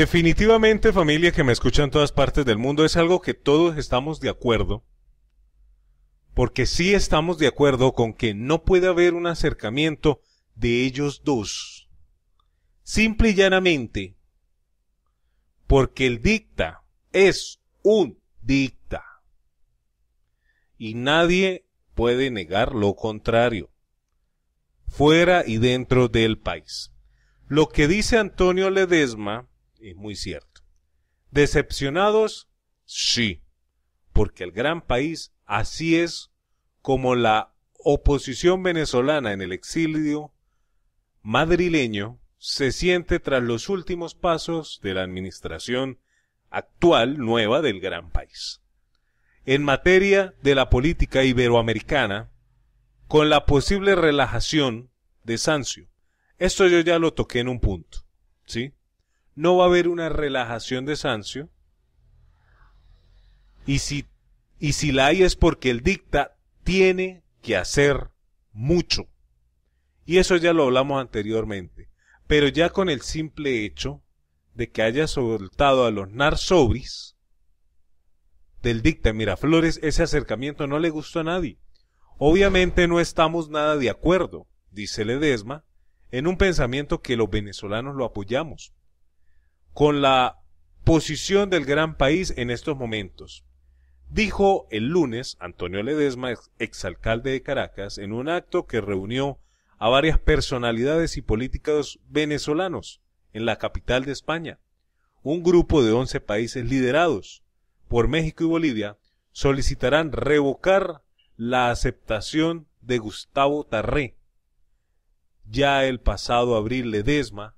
Definitivamente, familia que me escucha en todas partes del mundo, es algo que todos estamos de acuerdo, porque sí estamos de acuerdo con que no puede haber un acercamiento de ellos dos. Simple y llanamente, porque el dicta es un dicta. Y nadie puede negar lo contrario, fuera y dentro del país. Lo que dice Antonio Ledesma es muy cierto. ¿Decepcionados? Sí, porque el gran país así es como la oposición venezolana en el exilio madrileño se siente tras los últimos pasos de la administración actual nueva del gran país. En materia de la política iberoamericana, con la posible relajación de Sancio, esto yo ya lo toqué en un punto, ¿sí? no va a haber una relajación de Sancio. Y si, y si la hay es porque el dicta tiene que hacer mucho. Y eso ya lo hablamos anteriormente. Pero ya con el simple hecho de que haya soltado a los narsobris del dicta Miraflores, ese acercamiento no le gustó a nadie. Obviamente no estamos nada de acuerdo, dice Ledesma, en un pensamiento que los venezolanos lo apoyamos con la posición del gran país en estos momentos. Dijo el lunes Antonio Ledesma, exalcalde de Caracas, en un acto que reunió a varias personalidades y políticos venezolanos en la capital de España. Un grupo de once países liderados por México y Bolivia solicitarán revocar la aceptación de Gustavo Tarré. Ya el pasado abril Ledesma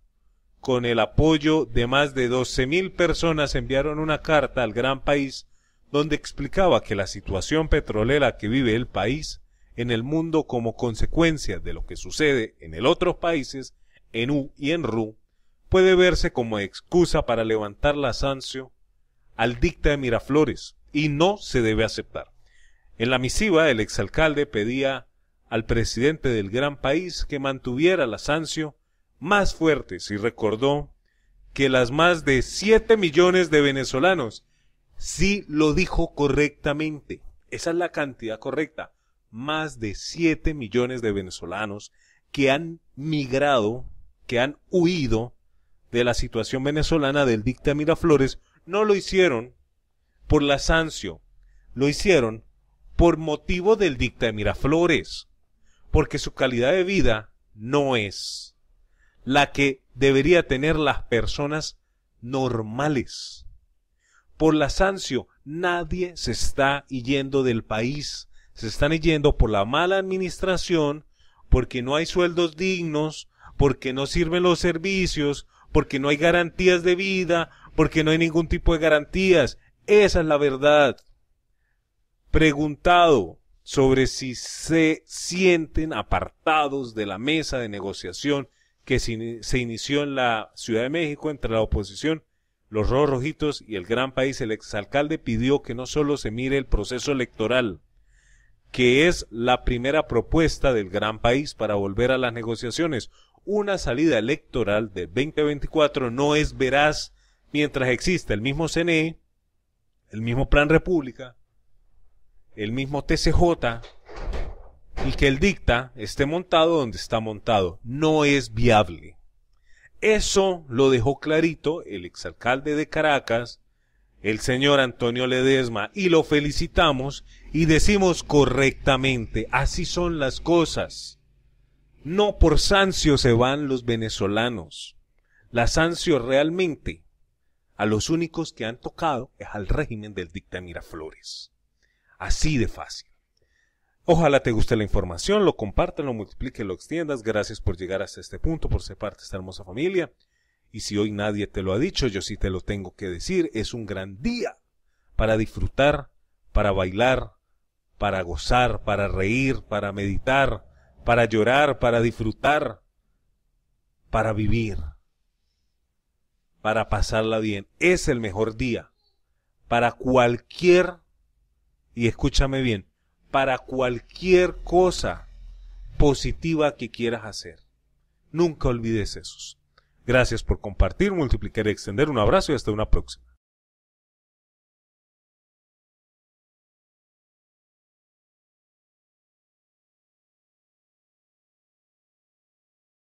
con el apoyo de más de 12.000 personas, enviaron una carta al gran país donde explicaba que la situación petrolera que vive el país en el mundo como consecuencia de lo que sucede en el otros países, en U y en RU, puede verse como excusa para levantar la sanción al dicta de Miraflores y no se debe aceptar. En la misiva, el exalcalde pedía al presidente del gran país que mantuviera la sanción más fuertes y recordó que las más de 7 millones de venezolanos sí lo dijo correctamente. Esa es la cantidad correcta. Más de 7 millones de venezolanos que han migrado, que han huido de la situación venezolana del dicta Miraflores, no lo hicieron por la sancio, lo hicieron por motivo del dicta Miraflores, porque su calidad de vida no es la que debería tener las personas normales. Por Sancio nadie se está yendo del país. Se están yendo por la mala administración, porque no hay sueldos dignos, porque no sirven los servicios, porque no hay garantías de vida, porque no hay ningún tipo de garantías. Esa es la verdad. Preguntado sobre si se sienten apartados de la mesa de negociación que se inició en la Ciudad de México entre la oposición, los rojos rojitos y el gran país, el exalcalde pidió que no solo se mire el proceso electoral, que es la primera propuesta del gran país para volver a las negociaciones. Una salida electoral del 2024 no es veraz mientras exista el mismo CNE, el mismo Plan República, el mismo TCJ, y que el dicta esté montado donde está montado. No es viable. Eso lo dejó clarito el exalcalde de Caracas, el señor Antonio Ledesma, y lo felicitamos y decimos correctamente, así son las cosas. No por Sancio se van los venezolanos. La Sancio realmente a los únicos que han tocado es al régimen del dicta Miraflores. Así de fácil. Ojalá te guste la información, lo compartas, lo multipliques, lo extiendas. Gracias por llegar hasta este punto, por ser parte de esta hermosa familia. Y si hoy nadie te lo ha dicho, yo sí te lo tengo que decir, es un gran día para disfrutar, para bailar, para gozar, para reír, para meditar, para llorar, para disfrutar, para vivir, para pasarla bien. Es el mejor día para cualquier, y escúchame bien, para cualquier cosa positiva que quieras hacer. Nunca olvides esos. Gracias por compartir, multiplicar y extender. Un abrazo y hasta una próxima.